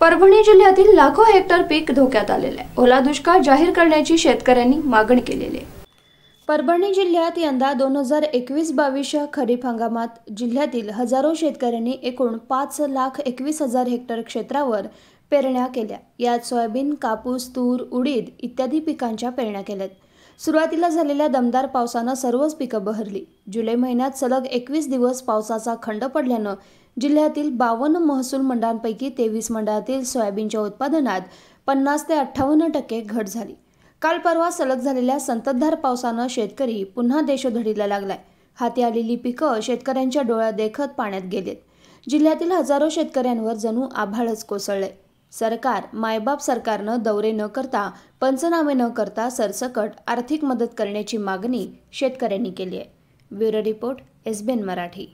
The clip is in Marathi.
परभणी जिल्ह्यातील लाखो हेक्टर पीक धोक्यात आलेले आहे ओला दुष्काळ जाहीर करण्याची शेतकऱ्यांनी मागणी केलेली आहे परभणी जिल्ह्यात यंदा दोन हजार एकवीस बावीसच्या खरीप हंगामात जिल्ह्यातील हजारो शेतकऱ्यांनी एकूण पाच लाख एकवीस हजार हेक्टर क्षेत्रावर पेरण्या केल्या यात सोयाबीन कापूस तूर उडीद इत्यादी पिकांच्या पेरण्या केल्यात सुरुवातीला झालेल्या दमदार पावसानं सर्वच पिकं बहरली जुलै महिन्यात सलग एकवीस दिवस पावसाचा खंड पडल्यानं जिल्ह्यातील बावन्न महसूल मंडळांपैकी तेवीस मंडळातील सोयाबीनच्या उत्पादनात पन्नास ते अठ्ठावन्न टक्के घट झाली काल परवा सलग झालेल्या संततधार पावसानं शेतकरी पुन्हा देशोधडीला लागलाय हाती आलेली पिकं शेतकऱ्यांच्या डोळ्या देखत पाण्यात गेलेत जिल्ह्यातील हजारो शेतकऱ्यांवर जणू आभाळच कोसळले सरकार मायबाप सरकारनं दौरे न करता पंचनामे न करता सरसकट आर्थिक मदत करण्याची मागणी शेतकऱ्यांनी केली आहे ब्युरो रिपोर्ट एसबीएन मराठी